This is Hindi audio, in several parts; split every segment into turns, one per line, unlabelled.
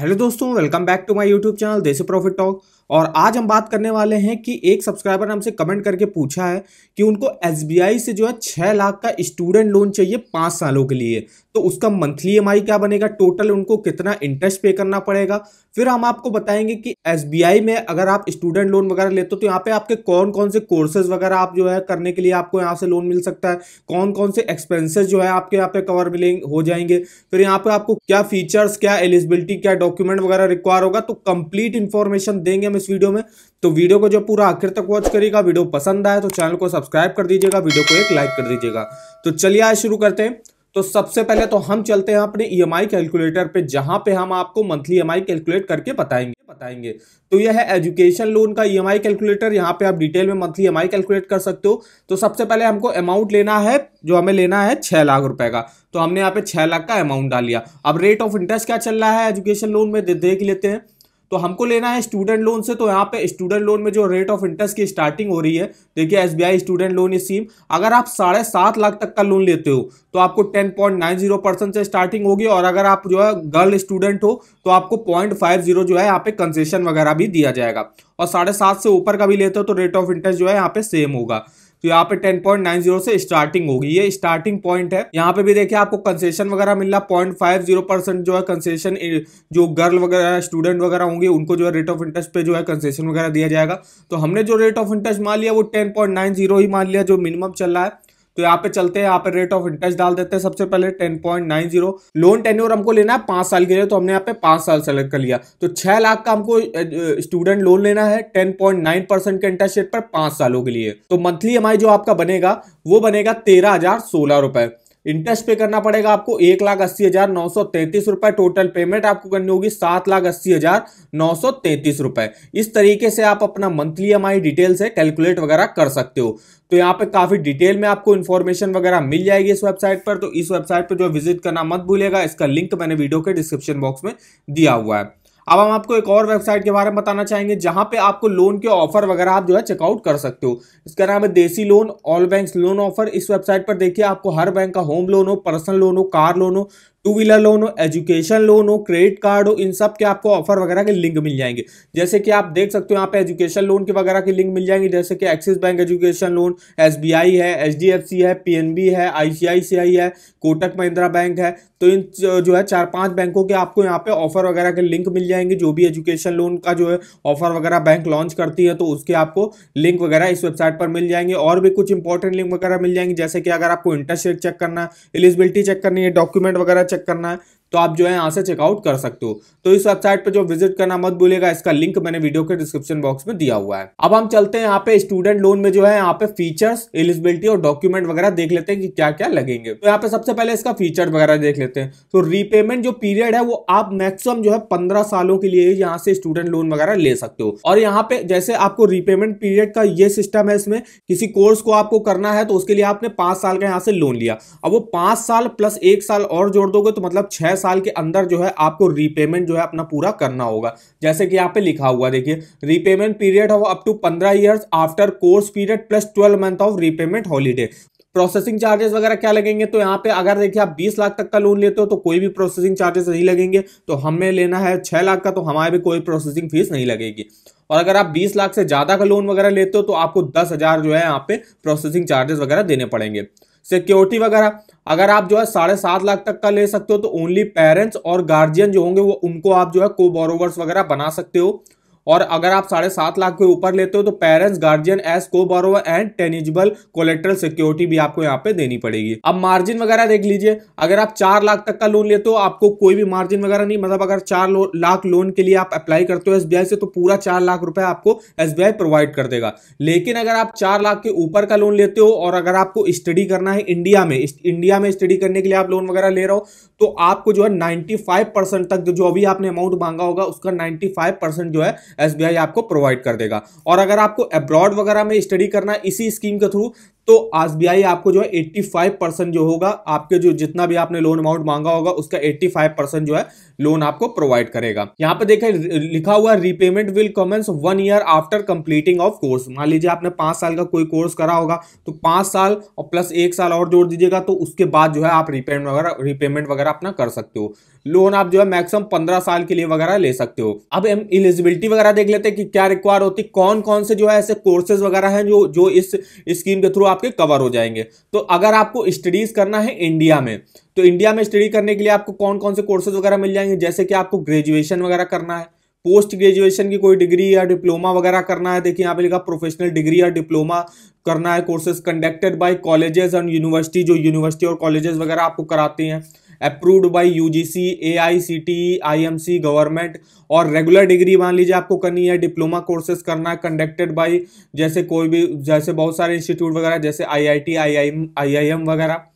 हेलो दोस्तों welcome back to my YouTube channel Desi Profit Talk और आज हम बात करने वाले हैं कि एक सब्सक्राइबर ने हमसे कमेंट करके पूछा है कि उनको एस से जो है छः लाख का स्टूडेंट लोन चाहिए पाँच सालों के लिए तो उसका मंथली ई क्या बनेगा टोटल उनको कितना इंटरेस्ट पे करना पड़ेगा फिर हम आपको बताएंगे कि एस में अगर आप स्टूडेंट लोन वगैरह लेते हो तो यहाँ पे आपके कौन कौन से कोर्सेज वगैरह आप जो है करने के लिए आपको यहाँ से लोन मिल सकता है कौन कौन से एक्सपेंसेस जो है आपके यहाँ पे कवर मिलेंगे हो जाएंगे फिर यहाँ पे आपको क्या फीचर्स क्या एलिजिबिलिटी क्या डॉक्यूमेंट वगैरह रिक्वायर होगा तो कंप्लीट इन्फॉर्मेशन देंगे हम इस वीडियो में तो वीडियो को जो पूरा आखिर तक वॉच करेगा वीडियो पसंद आए तो चैनल को सब्सक्राइब कर दीजिएगा वीडियो को एक लाइक कर दीजिएगा तो चलिए आज शुरू करते हैं तो सबसे पहले तो हम चलते हैं अपने ईएमआई e कैलकुलेटर पे जहां पे हम आपको मंथली ईएमआई कैलकुलेट करके बताएंगे बताएंगे तो यह है एजुकेशन लोन का ईएमआई कैलकुलेटर यहाँ पे आप डिटेल में मंथली ईएमआई कैलकुलेट कर सकते हो तो सबसे पहले हमको अमाउंट लेना है जो हमें लेना है छह लाख रुपए का तो हमने यहाँ पे छह लाख का अमाउंट डाल लिया अब रेट ऑफ इंटरेस्ट क्या चल रहा है एजुकेशन लोन में देख लेते हैं तो हमको लेना है स्टूडेंट लोन से तो यहाँ पे स्टूडेंट लोन में जो रेट ऑफ इंटरेस्ट की स्टार्टिंग हो रही है देखिए एसबीआई स्टूडेंट लोन स्कीम अगर आप साढ़े सात लाख तक का लोन लेते हो तो आपको ten point nine zero percent से स्टार्टिंग होगी और अगर आप जो है गर्ल स्टूडेंट हो तो आपको पॉइंट फाइव जीरो जो है यहाँ पे कंसेशन वगैरह भी दिया जाएगा और साढ़े सात से ऊपर का भी लेते हो तो रेट ऑफ इंटरेस्ट जो है यहाँ पे सेम होगा तो यहाँ पे 10.90 से स्टार्टिंग होगी ये स्टार्टिंग पॉइंट है यहाँ पे भी देखिए आपको कंसेशन वगैरह मिल रहा पॉइंट परसेंट जो है कंसेशन जो गर्ल वगैरह स्टूडेंट वगैरह होंगे उनको जो है रेट ऑफ इंटरेस्ट पे जो है कंसेशन वगैरह दिया जाएगा तो हमने जो रेट ऑफ इंटरेस्ट मान लिया वो टेन ही मान लिया जो मिनिमम चल रहा है तो यहाँ पे चलते हैं यहाँ पे रेट ऑफ इंटरेस्ट डाल देते हैं सबसे पहले ten point nine zero loan tenure हमको लेना है पांच साल के लिए तो हमने यहाँ पे पांच साल सेलेक्ट कर लिया तो छह लाख का हमको स्टूडेंट लोन लेना है टेन पॉइंट नाइन परसेंट के इंटरेस्ट रेट पर पांच सालों के लिए तो मंथली हमारी जो आपका बनेगा वो बनेगा तेरह हजार सोलह रुपए इंटरेस्ट पे करना पड़ेगा आपको एक लाख अस्सी हजार नौ सौ तैंतीस रुपए टोटल पेमेंट आपको करनी होगी सात लाख अस्सी हजार नौ सौ तैंतीस रुपए इस तरीके से आप अपना मंथली एम डिटेल से कैलकुलेट वगैरह कर सकते हो तो यहाँ पे काफी डिटेल में आपको इन्फॉर्मेशन वगैरह मिल जाएगी इस वेबसाइट पर तो इस वेबसाइट पर जो विजिट करना मत भूलेगा इसका लिंक मैंने वीडियो के डिस्क्रिप्शन बॉक्स में दिया हुआ है अब हम आपको एक और वेबसाइट के बारे में बताना चाहेंगे जहां पे आपको लोन के ऑफर वगैरह आप जो है चेकआउट कर सकते हो इसका नाम है Desi loan all bank loan offer इस वेबसाइट पर देखिए आपको हर बैंक का होम लोन हो पर्सनल लोन हो कार लोन हो टू व्हीलर लोन हो एजुकेशन लोन हो क्रेडिट कार्ड हो इन सब के आपको ऑफर वगैरह के लिंक मिल जाएंगे जैसे कि आप देख सकते हो यहाँ पे एजुकेशन लोन के वगैरह के लिंक मिल जाएंगे जैसे कि Axis bank education loan SBI है एचडीएफसी है पीएनबी है आईसीआईसीआई है कोटक महिंद्रा बैंक है तो इन जो है चार पांच बैंकों के आपको यहाँ पे ऑफर वगैरह के लिंक मिल जाएंगे जो भी एजुकेशन लोन का जो है ऑफर वगैरह बैंक लॉन्च करती है तो उसके आपको लिंक वगैरह इस वेबसाइट पर मिल जाएंगे और भी कुछ इंपॉर्टेंट लिंक वगैरह मिल जाएंगे जैसे कि अगर आपको इंटरेस्ट रेट चेक करना एलिजिबिलिटी चेक करनी है डॉक्यूमेंट वगैरह चेक करना है तो आप जो है यहाँ से चेकआउट कर सकते हो तो इस वेबसाइट पर जो विजिट करना मत भूलेगा इसका लिंक मैंने वीडियो के डिस्क्रिप्शन बॉक्स में दिया हुआ है अब हम चलते हैं यहाँ पे स्टूडेंट लोन में जो है यहाँ पे फीचर्स एलिजिबिलिटी और डॉक्यूमेंट वगैरह देख लेते हैं कि क्या क्या लगेंगे तो यहाँ पे सबसे पहले इसका फीचर वगैरह देख लेते हैं तो रीपेमेंट जो पीरियड है वो आप मैक्सिमम जो है पंद्रह सालों के लिए यहाँ से स्टूडेंट लोन वगैरह ले सकते हो और यहाँ पे जैसे आपको रीपेमेंट पीरियड का ये सिस्टम है इसमें किसी कोर्स को आपको करना है तो उसके लिए आपने पांच साल का यहाँ से लोन लिया अब वो पांच साल प्लस एक साल और जोड़ दोगे तो मतलब छह साल के अंदर जो है आपको रीपेमेंट जो है अपना पूरा करना होगा जैसे कि यहाँ पे लिखा हुआ देखिए रीपेमेंट पीरियड है वो अप टू पंद्रह years after course period plus twelve month of repayment holiday processing charges वगैरह क्या लगेंगे तो यहाँ पे अगर देखिए आप 20 लाख तक का लोन लेते हो तो कोई भी प्रोसेसिंग चार्जेस नहीं लगेंगे तो हमें लेना है 6 लाख का तो हमारे भी कोई प्रोसेसिंग फीस नहीं लगेगी और अगर आप 20 लाख से ज़्यादा का लोन वगैरह लेते हो तो आपको दस हज़ार जो है यहाँ पे प्रोसेसिंग चार्जेस वगैरह देने पड़ेंगे सिक्योरिटी वगैरह अगर आप जो है साढ़े सात लाख तक का ले सकते हो तो ओनली पेरेंट्स और गार्जियन जो होंगे वो उनको आप जो है को बोरोवर्स वगैरह बना सकते हो और अगर आप साढ़े सात लाख के ऊपर लेते हो तो parents guardian as co-borrower and tangible collateral security भी आपको यहाँ पे देनी पड़ेगी अब मार्जिन वगैरह देख लीजिए अगर आप चार लाख तक का लोन लेते हो आपको कोई भी मार्जिन वगैरह नहीं मतलब अगर चार लाख लोन के लिए आप अप्लाई करते हो एसबीआई से तो पूरा चार लाख रुपए आपको एसबीआई प्रोवाइड कर देगा लेकिन अगर आप चार लाख के ऊपर का लोन लेते हो और अगर आपको स्टडी करना है इंडिया में इंडिया में स्टडी करने के लिए आप लोन वगैरह ले रहे हो तो आपको जो है नाइन्टी तक जो अभी आपने अमाउंट मांगा होगा उसका नाइन्टी जो है एस आपको प्रोवाइड कर देगा और अगर आपको अब्रॉड वगैरह में स्टडी करना इसी स्कीम के थ्रू तो आस आपको जो है 85 परसेंट जो होगा आपके जो जितना भी आपने लोन अमाउंट मांगा होगा उसका 85 परसेंट जो है लोन आपको प्रोवाइड करेगा यहाँ पे देखें लिखा हुआ repayment will commence one year after completing of course मान लीजिए आपने पांच साल का कोई कोर्स करा होगा तो पांच साल और प्लस एक साल और जोड़ दीजिएगा तो उसके बाद जो है आप रिपेमेंट वगैरह रिपेमेंट वगैरह अपना कर सकते हो लोन आप जो है मैक्सिमम पंद्रह साल के लिए वगैरह ले सकते हो अब हम इलिजिबिलिटी वगैरह देख लेते हैं कि क्या रिक्वायर होती कौन कौन से जो है ऐसे कोर्सेज वगैरह हैं जो जो इस स्कीम के थ्रू आप आपके कवर हो जाएंगे तो अगर आपको स्टडीज करना है इंडिया में तो इंडिया में स्टडी करने के लिए आपको कौन कौन से कोर्सेज वगैरह मिल जाएंगे जैसे कि आपको ग्रेजुएशन वगैरह करना है पोस्ट ग्रेजुएशन की कोई डिग्री या डिप्लोमा वगैरह करना है देखिए यहाँ पे लिखा प्रोफेशनल डिग्री या डिप्लोमा करना है courses conducted by colleges and university जो यूनिवर्सिटी और कॉलेजेस वगैरह आपको कराते हैं approved by UGC M IMC government और रेगुलर डिग्री मान लीजिए आपको करनी है डिप्लोमा कोर्सेज करना है कंडक्टेड बाई जैसे कोई भी जैसे बहुत सारे इंस्टीट्यूट वगैरह जैसे आई आई एम वगैरह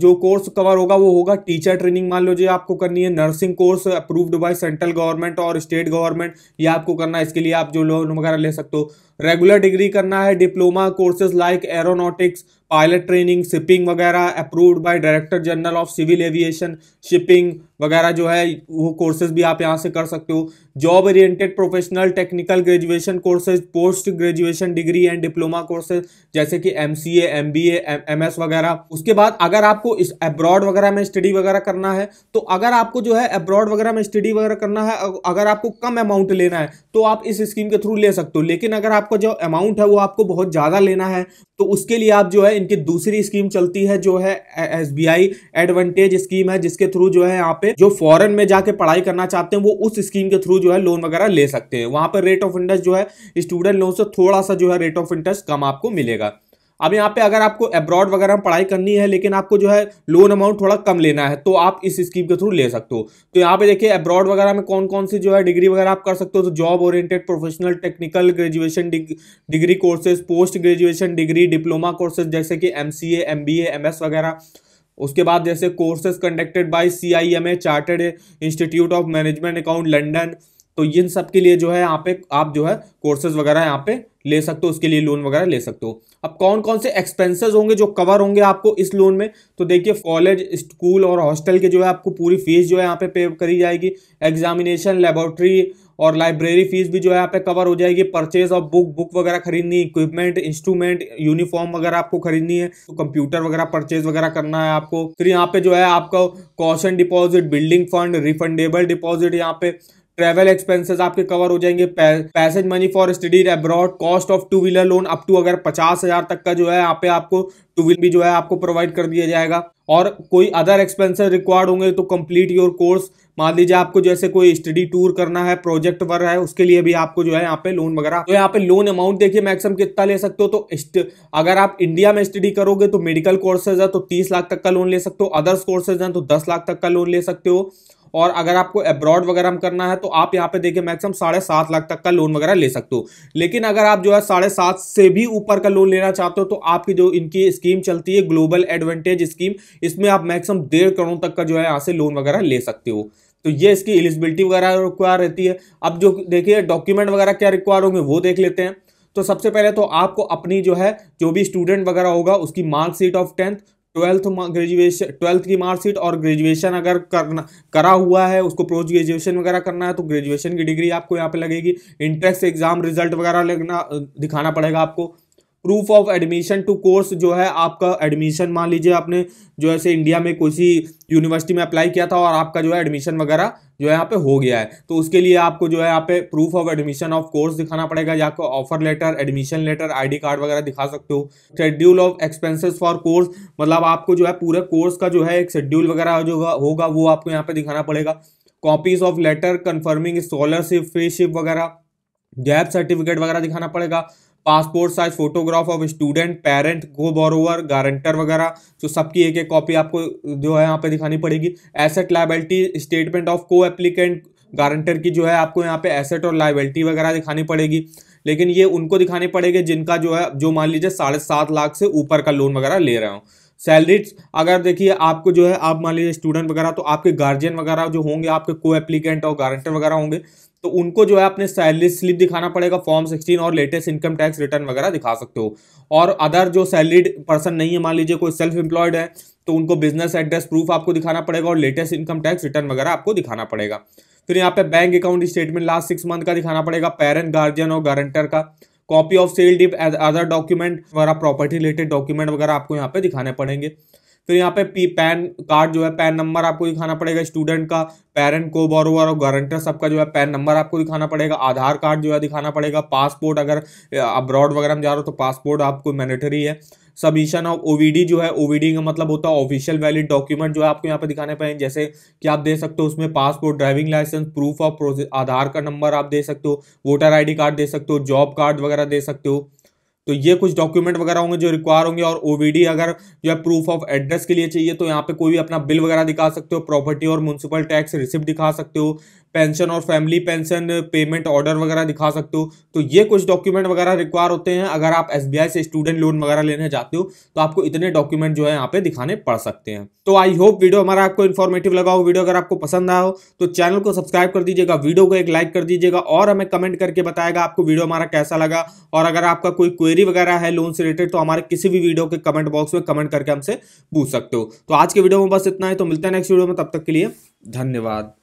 जो कोर्स कवर होगा वो होगा टीचर ट्रेनिंग मान लो जो आपको करनी है nursing course approved by central government और स्टेट गवर्नमेंट ये आपको करना है इसके लिए आप जो लोन वगैरह ले सकते हो रेगुलर डिग्री करना है diploma courses like aeronautics pilot training shipping वगैरह approved by director general of civil aviation shipping वगैरह जो है वो कोर्सेज भी आप यहाँ से कर सकते हो job oriented professional technical graduation courses post graduation degree and diploma courses जैसे कि M C M B M S वगैरह उसके बाद अगर आपको इस अब्रॉड वगैरह में स्टडी वगैरह करना है तो अगर आपको जो है अब्रॉड वगैरह में स्टडी वगैरह करना है अगर आपको कम अमाउंट लेना है तो आप इस स्कीम के थ्रू ले सकते हो लेकिन अगर आप आपका जो अमाउंट है वो आपको बहुत ज़्यादा लेना है तो उसके लिए आप जो है इनकी दूसरी स्कीम चलती है जो है S B I advantage scheme है जिसके थ्रू जो है यहाँ पे जो फॉरेन में जाके पढ़ाई करना चाहते हैं वो उस स्कीम के थ्रू जो है लोन वगैरह ले सकते हैं वहाँ पर रेट ऑफ इंटरेस्ट जो है स्टूडेंट लोन से थोड़ा सा जो है रेट ऑफ इंटरेस्ट कम आपको मिलेगा अब यहाँ पे अगर आपको अब्रॉड वगैरह में पढ़ाई करनी है लेकिन आपको जो है लोन अमाउंट थोड़ा कम लेना है तो आप इस स्कीम के थ्रू ले सकते हो तो यहाँ पे देखिए अब्रॉड वगैरह में कौन कौन सी जो है डिग्री वगैरह आप कर सकते हो तो job oriented professional technical graduation degree courses post graduation degree diploma courses जैसे कि एम सी वगैरह उसके बाद जैसे courses conducted by C I M A chartered institute of management account London तो इन सब के लिए जो है यहाँ पे आप जो है कोर्सेज वगैरह यहाँ पे ले सकते हो उसके लिए लोन वगैरह ले सकते हो अब कौन कौन से एक्सपेंसेस होंगे जो कवर होंगे आपको इस लोन में तो देखिए कॉलेज स्कूल और हॉस्टल के जो है आपको पूरी फीस जो है यहाँ पे पे करी जाएगी एग्जामिनेशन लेबोरेटरी और लाइब्रेरी फीस भी जो है यहाँ पे कवर हो जाएगी परचेज ऑफ बुक बुक वगैरह खरीदनी इक्विपमेंट इंस्ट्रूमेंट यूनिफॉर्म वगैरह आपको खरीदनी है तो कंप्यूटर वगैरह परचेज वगैरह करना है आपको फिर यहाँ पे जो है आपका caution deposit building fund refundable deposit यहाँ पे ट्रेवल एक्सपेंसेस आपके कवर हो जाएंगे passage money for study abroad cost of two wheeler loan up to अगर पचास हजार तक का जो है यहाँ पे आपको टू व्हील भी जो है आपको प्रोवाइड कर दिया जाएगा और कोई अदर एक्सपेंसेस रिक्वायर्ड होंगे तो कंप्लीट योर कोर्स मान लीजिए आपको जैसे कोई स्टडी टूर करना है प्रोजेक्ट वर्क है उसके लिए भी आपको जो है यहाँ पे लोन वगैरह तो यहाँ पे लोन अमाउंट देखिए मैक्सिमम कितना ले सकते हो तो अगर आप इंडिया में स्टडी करोगे तो मेडिकल कोर्सेज है तो तीस लाख तक का लोन ले सकते हो अदर्स कोर्सेज हैं तो दस लाख तक का लोन ले सकते हो और अगर आपको अब्रॉड वगैरह करना है तो आप यहाँ पे देखिए मैक्सिमम साढ़े सात लाख तक का लोन वगैरह ले सकते हो लेकिन अगर आप जो है साढ़े सात से भी ऊपर का लोन लेना चाहते हो तो आपकी जो इनकी स्कीम चलती है ग्लोबल एडवांटेज स्कीम इसमें आप मैक्सिमम डेढ़ करोड़ तक का जो है यहाँ से लोन वगैरह ले सकते हो तो ये इसकी एलिजिबिलिटी वगैरह रिक्वायर रहती है अब जो देखिए डॉक्यूमेंट वगैरह क्या रिक्वायर होंगे वो देख लेते हैं तो सबसे पहले तो आपको अपनी जो है जो भी स्टूडेंट वगैरह होगा उसकी marksheet of tenth twelfth graduation twelfth की मार्कशीट और ग्रेजुएशन अगर करना करा हुआ है उसको पोस्ट ग्रेजुएशन वगैरह करना है तो ग्रेजुएशन की डिग्री आपको यहाँ पे लगेगी इंट्रेंस एग्जाम रिजल्ट वगैरह लगना दिखाना पड़ेगा आपको proof of admission to course जो है आपका एडमिशन मान लीजिए आपने जो है इंडिया में कोई सी यूनिवर्सिटी में अप्लाई किया था और आपका जो है एडमिशन वगैरह जो है यहाँ पे हो गया है तो उसके लिए आपको जो है यहाँ पे proof of admission of course दिखाना पड़ेगा या आपको offer letter admission letter ID card वगैरह दिखा सकते हो schedule of expenses for course मतलब आपको जो है पूरे कोर्स का जो है एक शेड्यूल वगैरह जो होगा वो आपको यहाँ पे दिखाना पड़ेगा copies of letter confirming scholarship freeship वगैरह गैप सर्टिफिकेट वगैरह दिखाना पड़ेगा passport size photograph of student parent co-borrower guarantor वगैरह जो सबकी एक एक कॉपी आपको जो है यहाँ पे दिखानी पड़ेगी asset liability statement of co-applicant guarantor की जो है आपको यहाँ पे एसेट और लाइबिलिटी वगैरह दिखानी पड़ेगी लेकिन ये उनको दिखाने पड़ेगी जिनका जो है जो मान लीजिए साढ़े सात लाख से ऊपर का लोन वगैरह ले रहे हो सैलरीज अगर देखिए आपको जो है आप मान लीजिए स्टूडेंट वगैरह तो आपके गार्जियन वगैरह जो होंगे आपके को एप्लीकेंट और गारंटर वगैरह होंगे तो उनको जो है अपने सैलरी स्लिप दिखाना पड़ेगा फॉर्म सिक्सटीन और लेटेस्ट इनकम टैक्स रिटर्न वगैरह दिखा सकते हो और अदर जो सैलरीड पर्सन नहीं है मान लीजिए कोई सेल्फ एम्प्लॉयड है तो उनको बिजनेस एड्रेस प्रूफ आपको दिखाना पड़ेगा और लेटेस्ट इनकम टैक्स रिटर्न वगैरह आपको दिखाना पड़ेगा फिर यहाँ पे bank account statement last six month का दिखाना पड़ेगा पेरेंट गार्जियन और गारंटर का copy of sale deed other document वगैरह प्रॉपर्टी रिलेटेड डॉक्यूमेंट वगैरह आपको यहाँ पे दिखाने पड़ेंगे फिर यहाँ पे पी पैन कार्ड जो है पैन नंबर आपको दिखाना पड़ेगा स्टूडेंट का पेरेंट को बोरोवर और गारंटर सबका जो है पैन नंबर आपको दिखाना पड़ेगा आधार कार्ड जो है दिखाना पड़ेगा पासपोर्ट अगर अब्रॉड वगैरह में जा रहे हो तो पासपोर्ट आपको मैनेटरी है सबमिशन ऑफ ओवीडी जो है ओवीडी का मतलब होता है ऑफिशियल वैलिड डॉक्यूमेंट जो है आपको यहाँ पे दिखाने पाएंगे जैसे कि आप दे सकते हो उसमें passport driving licence proof of Aadhaar का नंबर आप दे सकते हो वोटर आईडी कार्ड दे सकते हो जॉब कार्ड वगैरह दे सकते हो तो ये कुछ डॉक्यूमेंट वगैरह होंगे जो रिक्वायर होंगे और ओवीडी अगर जो है प्रूफ ऑफ एड्रेस के लिए चाहिए तो यहाँ पे कोई भी अपना बिल वगैरह दिखा सकते हो प्रॉपर्टी और म्यूनसिपल टैक्स रिसिप्ट दिखा सकते हो पेंशन और फैमिली पेंशन पेमेंट ऑर्डर वगैरह दिखा सकते हो तो ये कुछ डॉक्यूमेंट वगैरह रिक्वायर होते हैं अगर आप एस से स्टूडेंट लोन वगैरह लेने जाते हो तो आपको इतने डॉक्यूमेंट जो है यहाँ पे दिखाने पड़ सकते हैं तो आई होप वीडियो हमारा आपको इन्फॉर्मेटिव लगा हो वीडियो अगर आपको पसंद आया हो तो चैनल को सब्सक्राइब कर दीजिएगा वीडियो को एक लाइक कर दीजिएगा और हमें कमेंट करके बताएगा आपको वीडियो हमारा कैसा लगा और अगर आपका कोई क्वेरी वगैरह है लोन से रिलेटेड तो हमारे किसी भी वीडियो के कमेंट बॉक्स में कमेंट करके हमसे पूछ सकते हो तो आज के वीडियो में बस इतना है तो मिलते हैं नेक्स्ट वीडियो में तब तक के लिए धन्यवाद